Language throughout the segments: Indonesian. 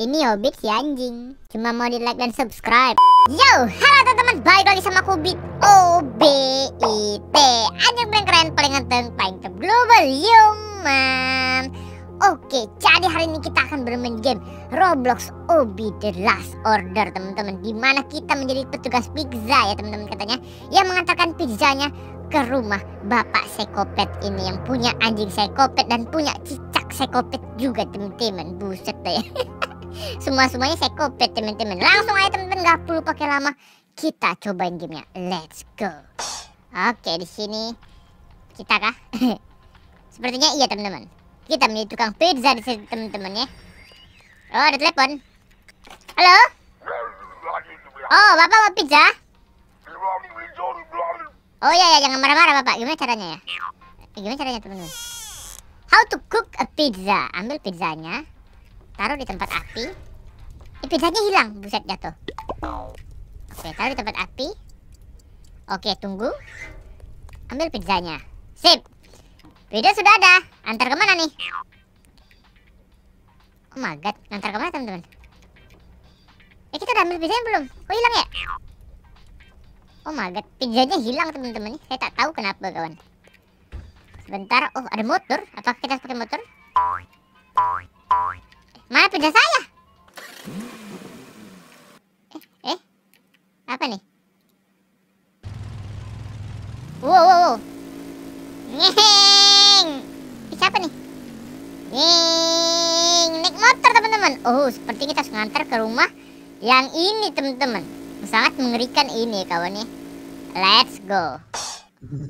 Ini Obit si anjing. Cuma mau di like dan subscribe. Yo, halo teman-teman, balik lagi sama aku OBIT. O B I T. Anjing paling keren, paling ganteng, paling top global, Oke, jadi hari ini kita akan bermain game Roblox Obi The Last Order, teman-teman. Di mana kita menjadi petugas pizza ya, teman-teman katanya, yang mengantarkan pizzanya ke rumah bapak sekopet ini yang punya anjing sekopet dan punya cicak sekopet juga teman-teman. Buset deh. Semua semuanya saya copy teman-teman. Langsung aja teman-teman nggak perlu pakai lama. Kita cobain gamenya. Let's go. Oke di sini kita kah? Sepertinya iya teman-teman. Kita menjadi tukang pizza di sini teman-teman ya. Oh ada telepon. Halo. Oh bapak mau pizza? Oh ya ya jangan marah-marah bapak. Gimana caranya ya? Gimana caranya teman-teman? How to cook a pizza? Ambil pizzanya taruh di tempat api eh, pizzanya hilang buset jatuh oke taruh di tempat api oke tunggu ambil pizzanya sip video sudah ada antar kemana nih oh my god antar kemana teman-teman eh kita udah ambil pizzanya belum kok oh, hilang ya oh my god pizzanya hilang teman-teman saya tak tahu kenapa kawan sebentar oh ada motor apakah kita pakai motor Mana punya saya? Eh, eh. Apa nih? Wow, wow, wow. Nyeng. Eh, siapa nih? Ning Naik motor, teman-teman. Oh, seperti kita harus ngantar ke rumah yang ini, teman-teman. Sangat mengerikan ini, kawan nih. Ya. Let's go.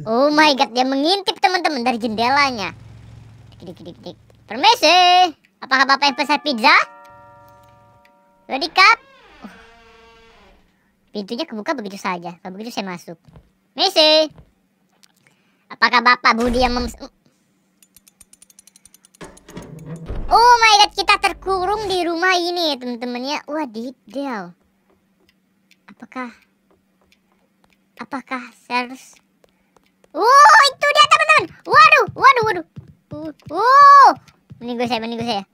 Oh my god, dia mengintip, teman-teman, dari jendelanya. Dik, dik, dik, dik. Permisi. Apakah Bapak yang pesan pizza? Ready cup? Pintunya kebuka begitu saja. Kalau begitu saya masuk. Misi. Apakah Bapak Budi yang mem... Oh my god, kita terkurung di rumah ini, teman-teman ya. Wah, detail. Apakah Apakah saya harus Oh, itu dia, teman-teman. Waduh, waduh, waduh. Uh, uh. Mending gue saya, mending gue saya.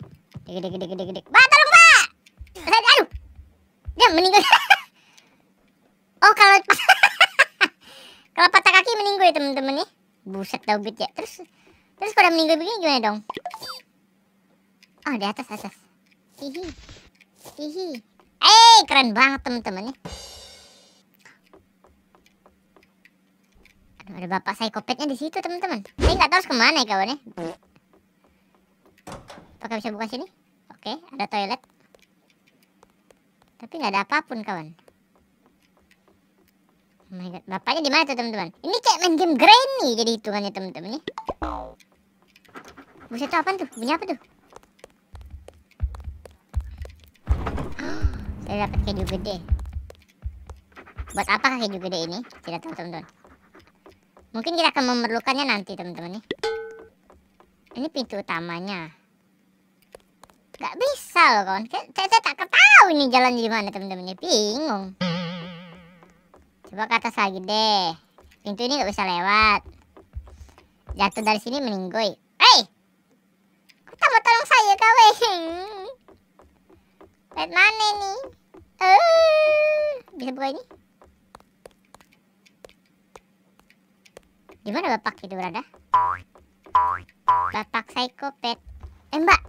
Gede gede gede gede gede. Pak, tolong pak. Aduh. Dia mending gue. oh kalau kalau patah kaki mending gue ya, teman-teman nih. Ya. Buset tau bit ya. Terus terus pada mending gue begini gimana dong? Oh di atas atas. Hihi. Hihi. Eh keren banget teman temen nih. ada bapak saya psikopatnya di situ teman-teman. Saya nggak tahu harus kemana ya kawannya. Apakah bisa buka sini? Oke, ada toilet. Tapi nggak ada apapun, kawan. Oh my god, bapaknya di mana tuh, teman-teman? Ini kayak main game granny jadi hitungannya, teman-teman nih. Buset tuh apa tuh? Bunyi apa tuh? Saya dapat keju gede. Buat apa keju gede ini? Tidak tahu, teman-teman. Mungkin kita akan memerlukannya nanti, teman-teman nih. Ini pintu utamanya. Gak bisa loh kawan. Saya, tak tahu ini jalan di mana teman-teman. Bingung. Coba ke atas lagi deh. Pintu ini gak bisa lewat. Jatuh dari sini meninggoy. Hei! Kau tak mau tolong saya kau, Lihat mana ini? Uh, bisa buka ini? Di mana bapak itu berada? Bapak psikopat. Eh, Mbak,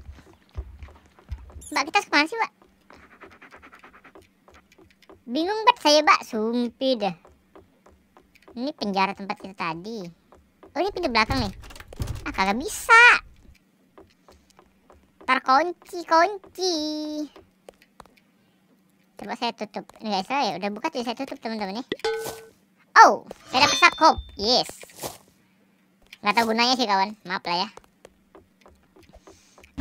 Mbak kita kemana sih mbak? Bingung banget saya mbak Sumpi dah Ini penjara tempat kita tadi Oh ini pintu belakang nih Ah kagak bisa Terkunci, kunci kunci Coba saya tutup Enggak lah ya udah buka tuh saya tutup teman-teman nih. Ya. Oh saya dapat sakop. Yes Gak tau gunanya sih kawan Maaf lah ya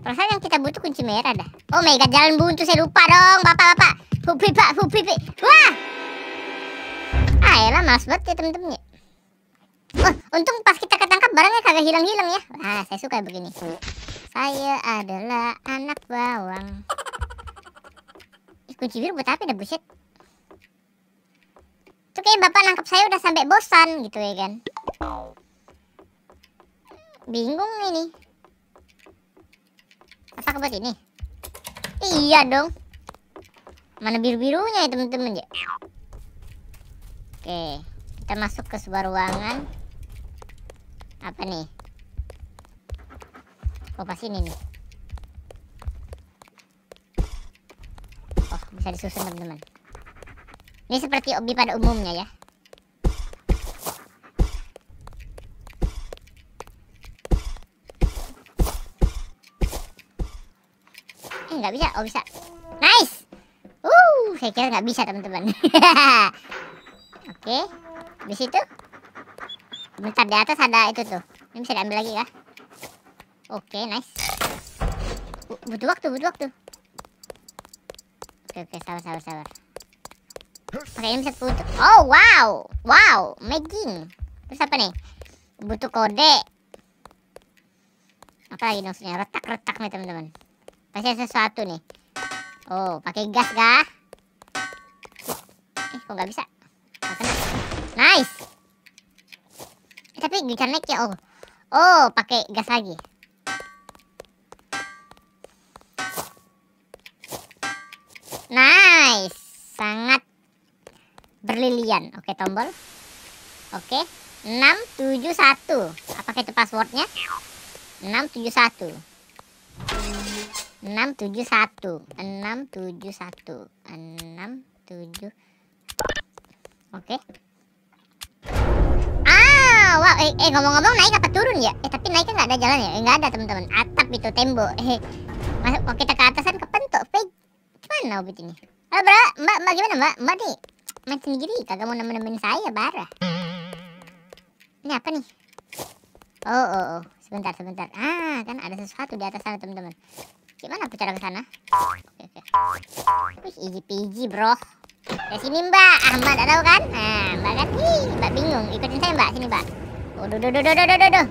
Perasaan yang kita butuh kunci merah dah. Oh my god, jalan buntu saya lupa dong, bapak-bapak. Hupi pak, hupi pak. Wah. Ah, elah males banget ya temen-temen Oh, untung pas kita ketangkap barangnya kagak hilang-hilang ya. ah saya suka begini. Saya adalah anak bawang. Ih, Kunci biru buat apa dah buset? Itu kayak bapak nangkap saya udah sampai bosan gitu ya kan. Bingung ini kotak bos ini iya dong mana biru-birunya ya teman-teman ya oke kita masuk ke sebuah ruangan apa nih oh pas ini nih oh bisa disusun teman-teman ini seperti obi pada umumnya ya nggak bisa oh bisa nice uh saya kira nggak bisa teman-teman oke okay. di situ bentar di atas ada itu tuh ini bisa diambil lagi ya oke okay, nice butuh waktu butuh waktu oke okay, okay, sabar sabar sabar Oke ini bisa butuh Oh wow Wow Making Terus apa nih Butuh kode Apa lagi maksudnya Retak-retak nih teman-teman Pasti ada sesuatu nih. Oh, pakai gas gak? Eh, kok nggak bisa? Gak kena. Nice. Eh, tapi gincarnya ya oh. Oh, pakai gas lagi. Nice. Sangat berlilian. Oke, tombol. Oke. enam tujuh satu Apakah itu passwordnya? enam tujuh satu enam tujuh satu enam tujuh satu enam tujuh oke ah wow eh, eh ngomong-ngomong naik apa turun ya eh tapi naiknya nggak ada jalan ya eh, nggak ada teman-teman atap itu tembok eh masuk kalau kita ke atasan kepentok peg gimana obat ini halo bro mbak mbak gimana mbak mbak nih main sendiri kagak mau nemenin saya bara ini apa nih oh oh oh sebentar sebentar ah kan ada sesuatu di atas sana teman-teman Gimana tuh cara ke sana? Wih, easy peasy, bro. Ya sini, Mbak. Ah, Mbak enggak tahu kan? Nah, Mbak kan nih, Mbak bingung. Ikutin saya, Mbak. Sini, Mbak. Waduh, duh, duh, duh, duh, duh, duh.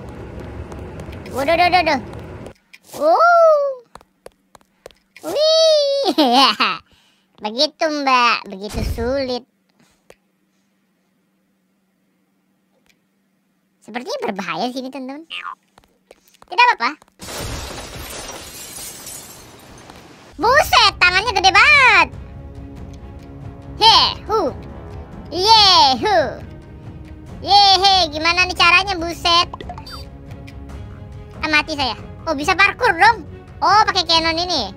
Waduh, duh, duh, duh. Uh. Wih. Begitu, Mbak. Begitu sulit. Sepertinya berbahaya sini, teman-teman. Tidak apa-apa. Buset, tangannya gede banget. He, hu. Ye, hu. Ye, he, gimana nih caranya buset? Ah, mati saya. Oh, bisa parkur dong. Oh, pakai cannon ini.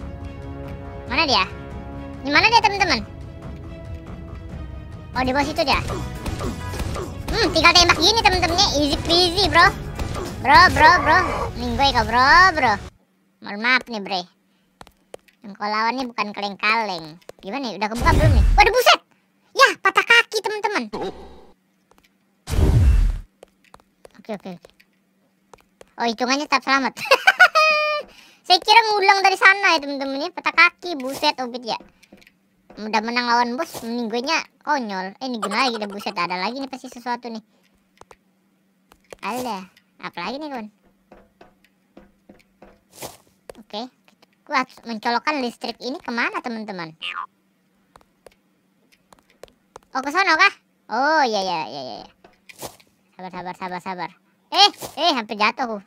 Mana dia? Gimana dia, teman-teman? Oh, di bawah situ dia. Hmm, tinggal tembak gini teman temennya easy peasy bro. Bro, bro, bro. Minggu ya bro, bro. Mohon maaf nih bre. Yang kau lawan bukan kaleng-kaleng. Gimana ya? Udah kebuka belum nih? Waduh buset. Ya, patah kaki, teman-teman. Oke, oke, Oh, hitungannya tetap selamat. Saya kira ngulang dari sana ya, teman-teman. Ya. Patah kaki, buset, obit oh, gitu ya. Udah menang lawan bos, minggunya konyol. Eh, ini gimana? lagi, udah buset. Ada lagi nih pasti sesuatu nih. Ada. Apa lagi nih, kawan? kuat mencolokkan listrik ini kemana teman-teman? Oh ke sono kah? Oh iya, iya iya iya iya. Sabar sabar sabar sabar. Eh eh hampir jatuh.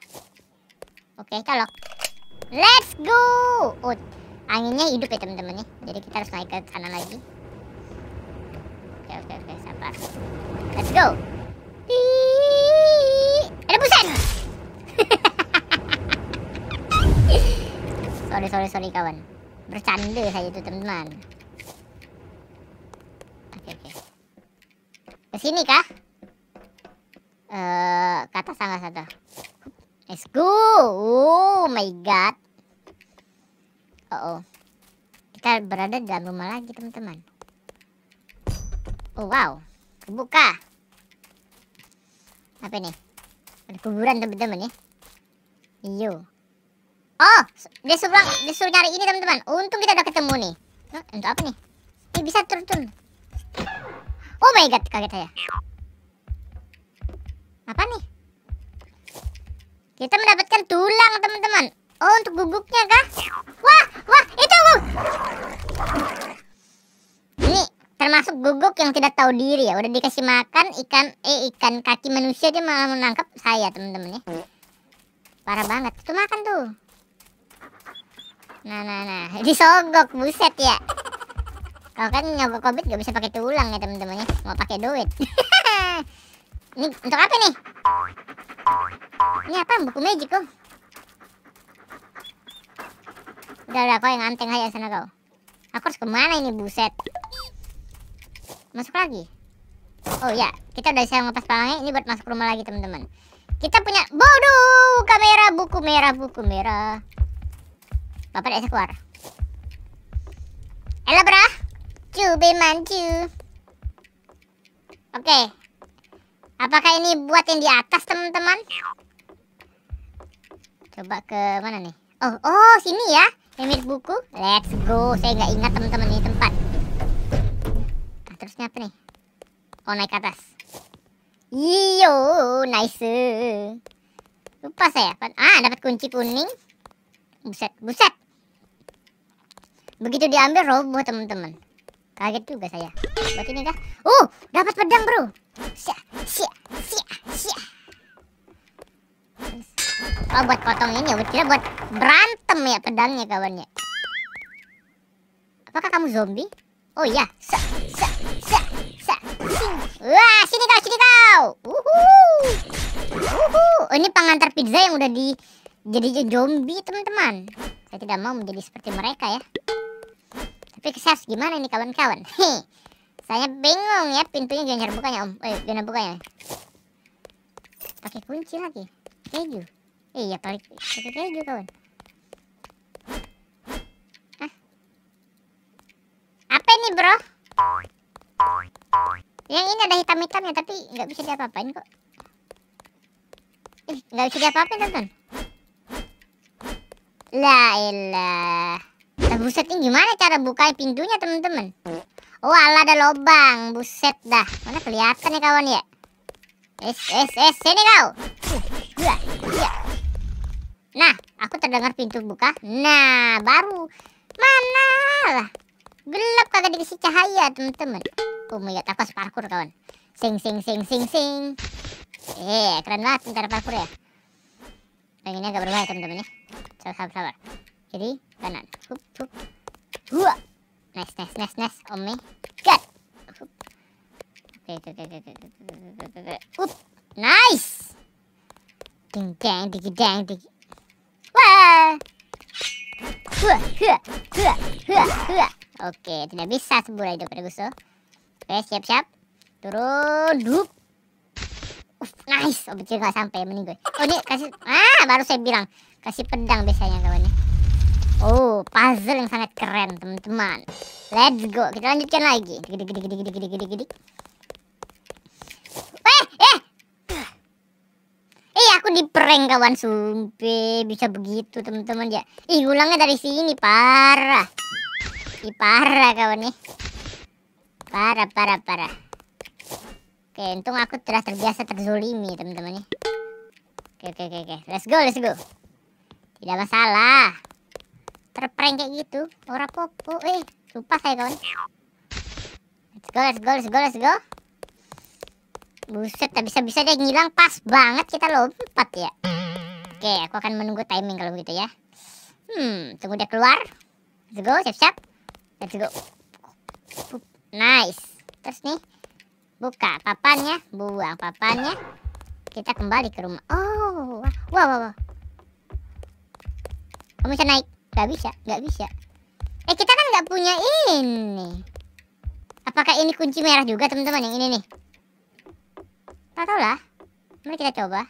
Oke colok. Let's go. Oh, anginnya hidup ya teman-teman ya. Jadi kita harus naik ke sana lagi. Oke oke oke sabar. Let's go. Tiii. Ada buset. Sorry, sorry, sorry kawan. Bercanda saya itu teman-teman. Oke, oke. Ke sini kah? Eh, uh, kata atas satu. Let's go. Oh my god. Uh oh. Kita berada dalam rumah lagi, teman-teman. Oh, wow. Kebuka. Apa ini? Ada kuburan, teman-teman, ya. Yo. Oh, dia suruh dia suruh nyari ini teman-teman. Untung kita udah ketemu nih. Nah, untuk apa nih? Ini bisa turun turun. Oh my god, kaget saya. Apa nih? Kita mendapatkan tulang teman-teman. Oh, untuk guguknya kah? Wah, wah, itu guguk. Ini termasuk guguk yang tidak tahu diri ya. Udah dikasih makan ikan eh ikan kaki manusia dia malah menangkap saya teman-teman ya. Parah banget. Itu makan tuh. Nah, nah, nah. Disogok, buset ya. Kalau kan nyogok kobit gak bisa pakai tulang ya teman-teman ya. Mau pakai duit. ini untuk apa nih? Ini apa? Buku magic kok. Udah, udah. Kau yang anteng aja sana kau. Aku harus kemana ini buset? Masuk lagi. Oh ya, kita udah siap ngepas palangnya. Ini buat masuk rumah lagi teman-teman. Kita punya bodoh kamera buku merah buku merah. Vaper bisa keluar Eller bra! Cubi mancu. Oke. Okay. Apakah ini buat yang di atas, teman-teman? Coba ke mana nih? Oh, oh sini ya. emir buku. Let's go. Saya nggak ingat teman-teman ini tempat. Nah, terusnya apa nih? Oh, naik ke atas. Iyo, nice. Lupa saya. Ah, dapat kunci kuning. Buset, buset. Begitu diambil roboh teman-teman. Kaget juga saya. Buat ini kah? Uh, dapat pedang, Bro. Sia, sia, sia, sia. Kalau oh, buat potong ini, ya kira buat berantem ya pedangnya kawannya. Apakah kamu zombie? Oh iya. Sia, sia, sia, sia. Wah, sini kau, sini kau. Uhu. Uhu. Oh, ini pengantar pizza yang udah di jadi zombie, teman-teman. Saya tidak mau menjadi seperti mereka ya. Pixie harus gimana nih kawan-kawan? Saya bingung ya pintunya jangan bukanya om. Eh, jangan bukanya. Pakai kunci lagi. Keju. Iya, pakai keju kawan. Ah. Apa ini bro? Yang ini ada hitam-hitamnya tapi nggak bisa diapa-apain kok. Ih, nggak bisa diapa-apain tonton. La ilah. Eh, buset ini gimana cara bukain pintunya teman-teman? Oh ala ada lobang, buset dah. Mana kelihatan ya kawan ya? Es es es sini kau. Nah, aku terdengar pintu buka. Nah, baru mana lah. Gelap kagak dikasih cahaya teman-teman. Oh my god, aku harus kawan. Sing sing sing sing sing. Eh, keren banget cara parkur ya. ini agak berbahaya teman-teman ya. sabar sabar. Jadi kanan hup hup dua nice nice nice nice oh my god hup. oke oke oke oke nice ding dang digi dang digi wah Hua, hua, hua, hua, hua. Oke, tidak bisa sebulan itu pada Gusto. Oke, siap-siap. Turun, dup. Uf, nice. Oh, gak sampai, mending gue. Oh, ini kasih... Ah, baru saya bilang. Kasih pedang biasanya kawannya. Oh, puzzle yang sangat keren, teman-teman. Let's go. Kita lanjutkan lagi. Gede gede gede gede gede gede gede. Eh, eh. Eh, aku di prank kawan sumpah bisa begitu, teman-teman ya. Ih, ulangnya dari sini parah. Ih, parah kawan nih. Ya. Parah, parah, parah. Oke, untung aku telah terbiasa terzolimi, teman-teman ya. Oke, oke, oke, oke. Let's go, let's go. Tidak masalah terprank kayak gitu ora popo eh lupa saya kawan let's go let's go let's go let's go buset tak bisa bisa dia ngilang pas banget kita lompat ya oke okay, aku akan menunggu timing kalau begitu ya hmm tunggu dia keluar let's go siap siap let's go nice terus nih buka papannya buang papannya kita kembali ke rumah oh wow wow, wow. kamu bisa naik Gak bisa, gak bisa. Eh kita kan gak punya ini. Apakah ini kunci merah juga teman-teman yang ini nih? Tak tahu lah. Mari kita coba.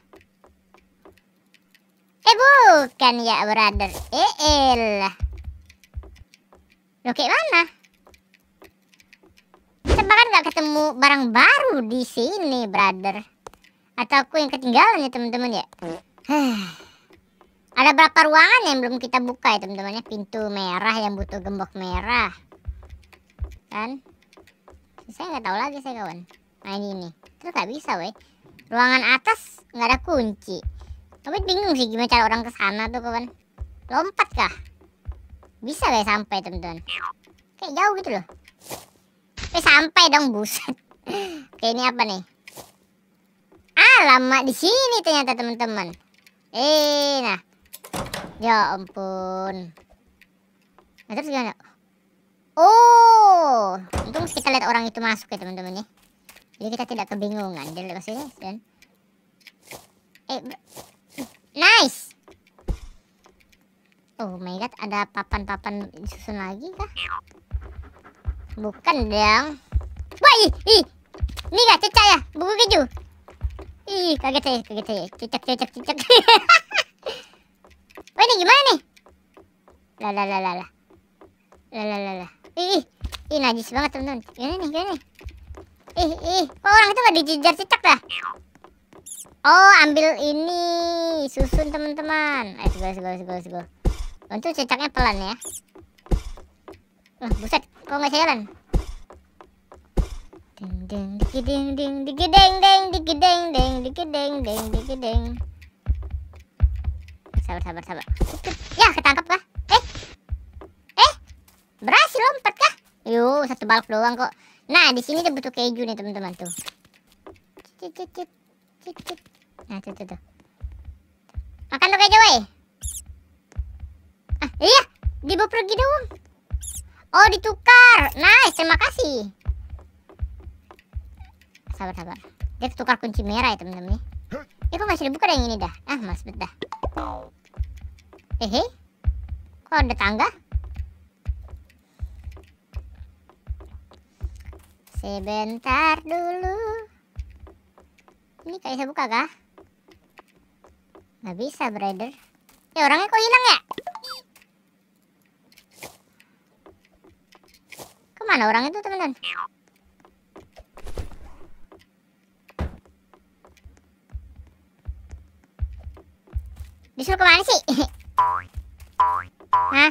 Eh bukan ya brother. Eh elah. Loket mana? Kita bahkan gak ketemu barang baru di sini brother. Atau aku yang ketinggalan ya teman-teman ya. Ada berapa ruangan yang belum kita buka ya teman temannya Pintu merah yang butuh gembok merah. Kan? Saya nggak tahu lagi saya kawan. Nah ini nih. Terus nggak bisa weh. Ruangan atas nggak ada kunci. Tapi bingung sih gimana cara orang ke sana tuh kawan. Lompat kah? Bisa gak sampai teman-teman? Kayak jauh gitu loh. Eh sampai dong buset. Oke ini apa nih? Ah lama di sini ternyata teman-teman. Eh nah Ya ampun. Nah, terus gimana? Oh, untung kita lihat orang itu masuk ya teman-teman ya. Jadi kita tidak kebingungan. Jadi sini dan eh nice. Oh my god, ada papan-papan susun lagi kah? Bukan dong. Wah, ih, ih. Ini gak cecak ya? Buku keju. Ih, kaget saya, kaget saya. Cecak, cecak, cecak. Wah oh, ini gimana nih? Lah lah lah lah lah. Lah lah lah lah. Ih, ih, ih najis banget teman-teman. Gimana nih, gimana nih? Ih, ih. Kok oh, orang itu nggak dijejar cicak dah. Oh, ambil ini susun teman-teman. Ayo go, go, go, go. Bantu cicaknya pelan ya. Wah, buset. Kok nggak jalan? Ding ding ding ding ding ding ding ding ding ding ding ding ding ding sabar sabar sabar ya ketangkep kah? eh eh berhasil lompat kah yuk satu balok doang kok nah di sini dia butuh keju nih teman-teman tuh nah tuh tuh tuh makan tuh keju weh ah iya dibawa pergi doang oh ditukar nice terima kasih sabar sabar dia tukar kunci merah ya teman-teman nih. Ya. ya kok masih dibuka yang ini dah ah mas betah Hehe. Kok ada tangga? Sebentar dulu. Ini kayak bisa buka kah? Gak bisa, brother. Ya orangnya kok hilang ya? Kemana orang itu, teman-teman? Disuruh kemana sih? Hah?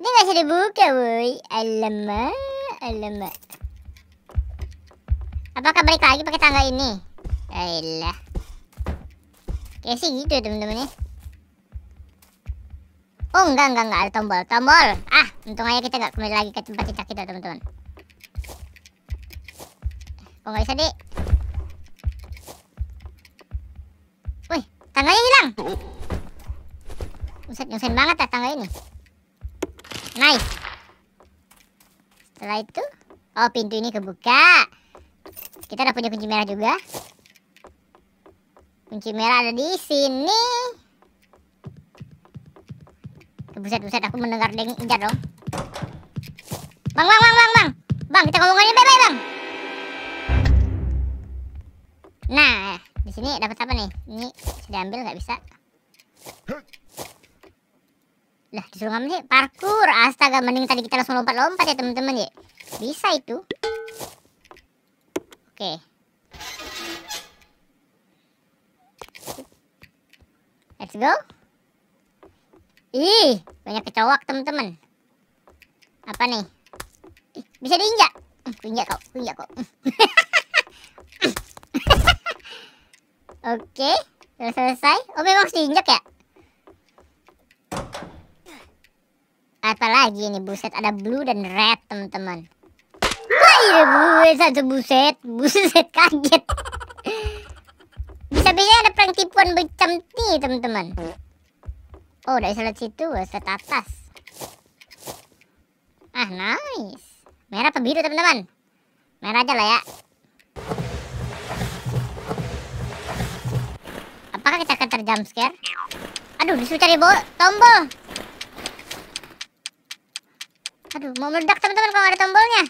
Ini gak bisa dibuka woi Alamak Alamak Apakah balik lagi pakai tangga ini? Ayolah ya Kayak sih gitu ya, temen-temen ya Oh enggak enggak enggak ada tombol Tombol Ah untung aja kita nggak kembali lagi ke tempat cicak kita teman-teman Kok gak bisa deh Wih tangganya hilang oh. Buset, nyusahin banget lah ya tangga ini. Nice. Setelah itu, oh pintu ini kebuka. Kita udah punya kunci merah juga. Kunci merah ada di sini. Buset, buset, aku mendengar deng injar dong. Bang, bang, bang, bang, bang. Bang, kita ngomongin bye-bye, Bang. Nah, di sini dapat apa nih? Ini sudah ambil nggak bisa lah disuruh ngamen sih parkur. Astaga, mending tadi kita langsung lompat-lompat ya, teman-teman ya. Bisa itu. Oke. Okay. Let's go. Ih, banyak kecoak, teman-teman. Apa nih? bisa diinjak. Injak kok injak kok Oke, okay. selesai. Oh, memang harus diinjak ya? Apalagi ini buset ada blue dan red teman-teman. Wah, gue satu buset, buset kaget. Bisa-bisa ada prank tipuan macam nih teman-teman. Oh, dari selat situ, set atas. Ah, nice. Merah atau biru teman-teman? Merah aja lah ya. Apakah kita akan terjump scare? Aduh, disuruh cari tombol. Aduh, mau meledak teman-teman kalau ada tombolnya.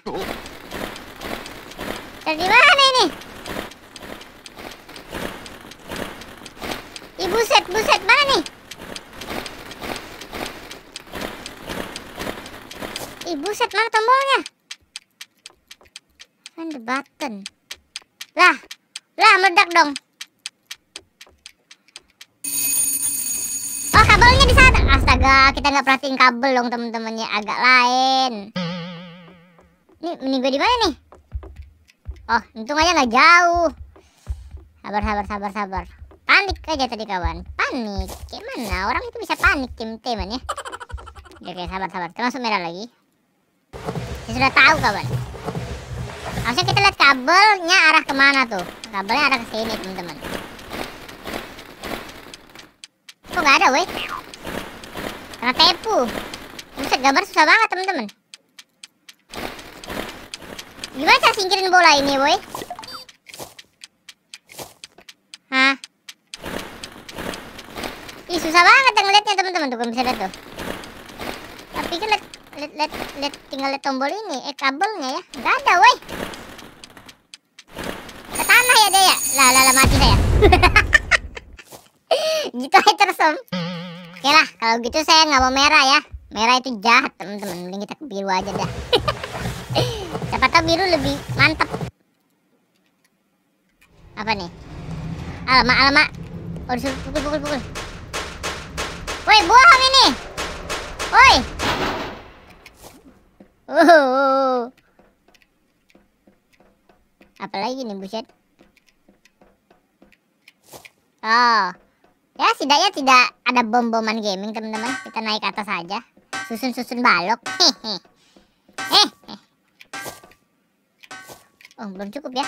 Dari mana ini? Ibu set, buset, mana nih? Ibu set mana tombolnya? Find the button. Lah, lah meledak dong. kabelnya di sana. Astaga, kita nggak perhatiin kabel dong temen-temennya agak lain. Ini mending gue di mana nih? Oh, untung aja nggak jauh. Sabar, sabar, sabar, sabar. Panik aja tadi kawan. Panik. Gimana? Orang itu bisa panik tim teman ya. Oke, okay, sabar, sabar. Termasuk merah lagi. Dia sudah tahu kawan. Harusnya kita lihat kabelnya arah kemana tuh. Kabelnya arah ke sini teman-teman. Kok nggak ada, woi? Karena tepu. Bisa gambar susah banget, teman-teman. Gimana cara singkirin bola ini, woi? Hah? Ih, susah banget yang ngeliatnya, teman-teman. Tuh, bisa lihat tuh. Tapi kan lihat, lihat, lihat, tinggal lihat tombol ini. Eh, kabelnya ya. Nggak ada, woi. Ke tanah ya, deh, ya? Lah, lah, lah, mati saya. gitu aja terus om oke okay lah kalau gitu saya nggak mau merah ya merah itu jahat teman-teman mending kita ke biru aja dah siapa tahu biru lebih mantep apa nih alamak alamak oh disuruh pukul pukul pukul woi bohong ini woi Uhuh. lagi nih buset. Oh. Ya setidaknya tidak ada bom-boman gaming teman-teman. Kita naik atas aja. Susun-susun balok. Hehe. Eh. Oh belum cukup ya.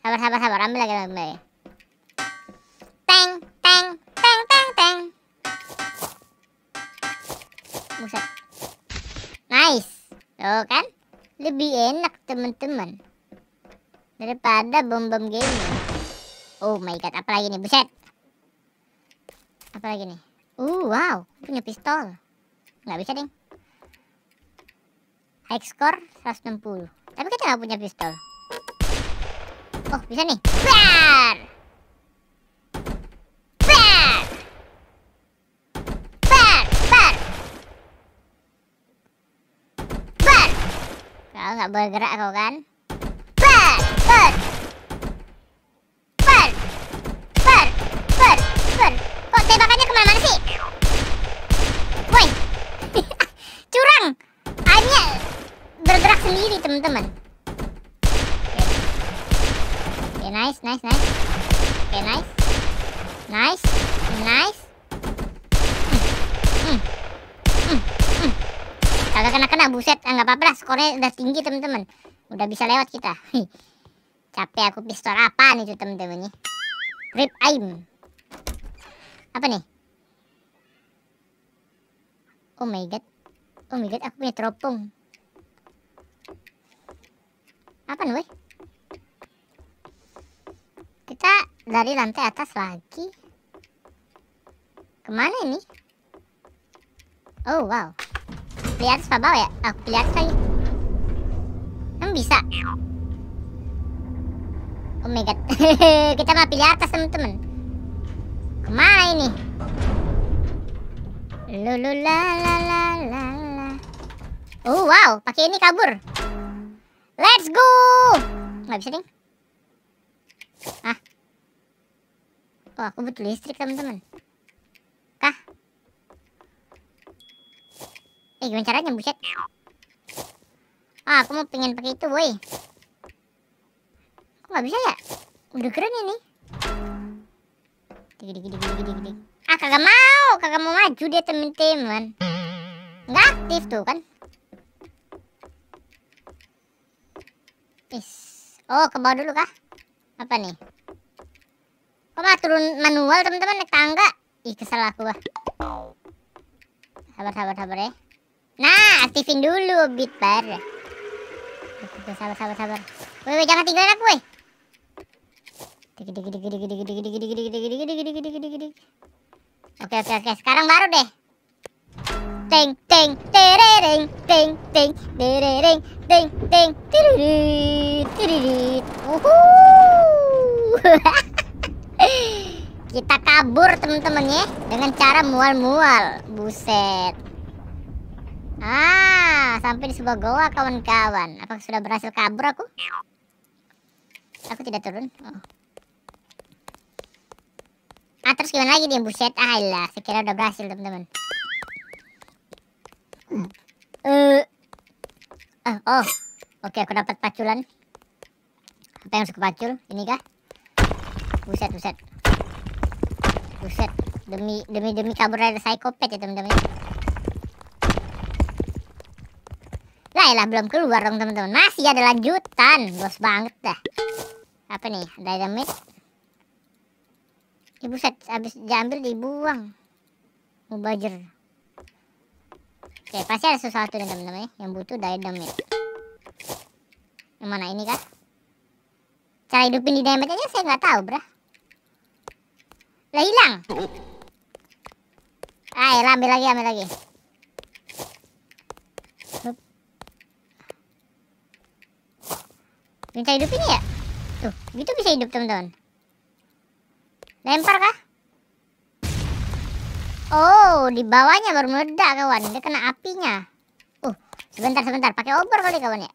Sabar sabar sabar ambil lagi ambil lagi. Teng teng teng teng teng. Buset. Nice. Tuh kan? Lebih enak teman-teman. Daripada bom-bom gaming. Oh my god, apa lagi nih? Buset. Apa lagi nih? Uh, wow, punya pistol. Gak bisa, ding. High score 160. Tapi kita nggak punya pistol. Oh, bisa nih. Bar! Bar! Bar! Bar! Bar! Kau nggak bergerak kau kan? skornya udah tinggi teman-teman udah bisa lewat kita capek aku pistol nih tuh teman-teman nih grip aim apa nih oh my god oh my god aku punya teropong apa nih kita dari lantai atas lagi kemana ini oh wow lihat atas ya aku lihat lagi Emang hmm, bisa? Oh my god. Kita mah pilih atas, temen-temen Kemana ini? Lulu Oh wow, pakai ini kabur. Let's go. Gak bisa ding. Ah. oh aku butuh listrik teman-teman. Kah? Eh, gimana caranya buset? Ah, aku mau pengen pakai itu, boy. Kok nggak bisa ya? Udah keren ini. Gede, gede, gede, gede, gede. Ah, kagak mau, kagak mau maju dia temen-temen. Gak aktif tuh kan? Is. Oh, ke bawah dulu kah? Apa nih? Kok malah turun manual teman-teman naik tangga? Ih, kesel aku bah. Sabar, sabar, sabar ya. Nah, aktifin dulu bit bar. Sabar, sabar, sabar, sabar. Woi, woi, jangan tinggalin aku, woi. Oke, oke, oke. Sekarang baru deh. Ting, ting, terereng, ting, ting, terereng, ting, ting, tiririt, tiririt. Kita kabur temen-temen ya dengan cara mual-mual. Buset. Ah, sampai di sebuah goa kawan-kawan. Apakah sudah berhasil kabur aku? Aku tidak turun. Oh. Ah, terus gimana lagi nih? Buset, Ah, lah, Sekira udah berhasil, teman-teman. Uh. Uh, oh, oke aku dapat paculan. Apa yang suka pacul? Ini kah? Buset, buset. Buset. Demi demi demi kabur dari psikopat ya, teman-teman. lah belum keluar dong teman-teman masih ada lanjutan bos banget dah apa nih dynamite ibu ya, set habis diambil dibuang mubajer oke pasti ada sesuatu nih teman-teman ya, yang butuh dynamite yang mana ini kah cara hidupin di dynamite aja saya nggak tahu brah lah hilang Ayo, ambil lagi, ambil lagi. Minta hidup ini ya? Tuh, gitu bisa hidup teman-teman. Lempar kah? Oh, di bawahnya baru meledak kawan. Dia kena apinya. Uh, sebentar sebentar, pakai obor kali kawan ya.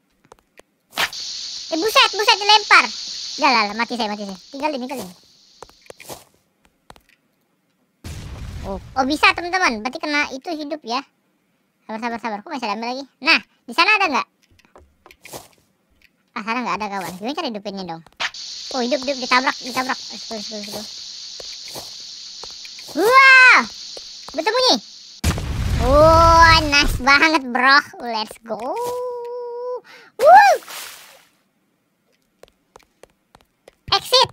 Eh buset, buset dilempar. Ya lah, mati saya, mati saya. Tinggalin, tinggalin. Oh, oh bisa teman-teman. Berarti kena itu hidup ya. Sabar, sabar, sabar. Kok masih ada ambil lagi? Nah, di sana ada nggak? Ah, sana nggak ada kawan. Gue cari hidupinnya dong. Oh, hidup, hidup, ditabrak, ditabrak. Sepuluh, sepuluh, sepuluh. Wah, betul bunyi. oh, nice banget, bro. Let's go. Woo. Exit.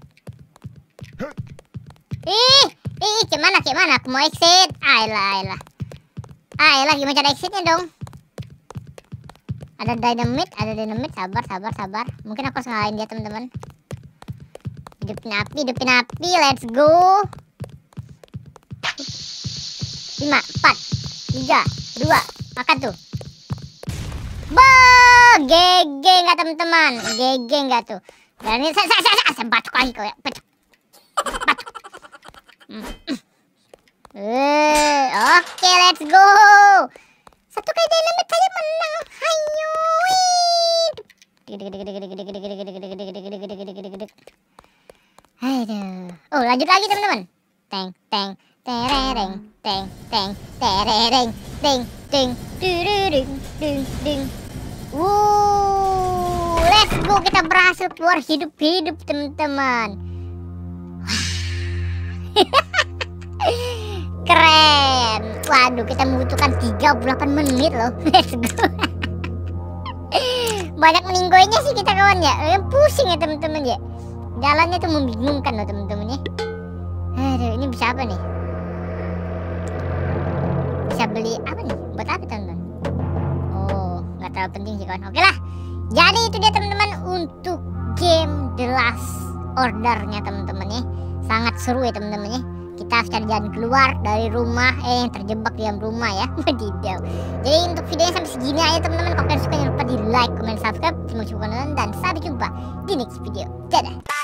Ih, ih, gimana, gimana? Aku mau exit. Ayolah, ayolah. Ayolah, gimana cara exitnya dong? Ada dynamite, ada dynamite. Sabar, sabar, sabar. Mungkin aku harus ngalahin dia, teman-teman. Hidupin api, hidupin api. Let's go. 5, 4, 3, 2. Makan tuh. Bah, GG enggak teman-teman? GG enggak tuh? Dan ini saya saya saya saya batuk lagi kau ya. Batuk. Batuk. Hmm. Eh, oke, let's go. Satu kali dynamic saya menang. Hayo. Aduh. Oh, lanjut lagi teman-teman. Teng teng terereng teng teng terereng ding ding ding ding ding. Wuh, let's go kita berhasil keluar hidup-hidup teman-teman. Keren waduh kita membutuhkan 38 menit loh banyak meninggoynya sih kita kawan ya eh, pusing ya teman-teman ya jalannya tuh membingungkan loh teman-teman ya aduh ini bisa apa nih bisa beli apa nih buat apa teman-teman oh gak terlalu penting sih kawan oke lah jadi itu dia teman-teman untuk game The Last Ordernya teman-teman ya sangat seru ya teman-teman ya aktivitas cari jalan keluar dari rumah eh yang terjebak di dalam rumah ya wadidaw jadi untuk videonya sampai segini aja teman-teman kalau kalian suka jangan lupa di like comment subscribe terima kasih dan sampai jumpa di next video dadah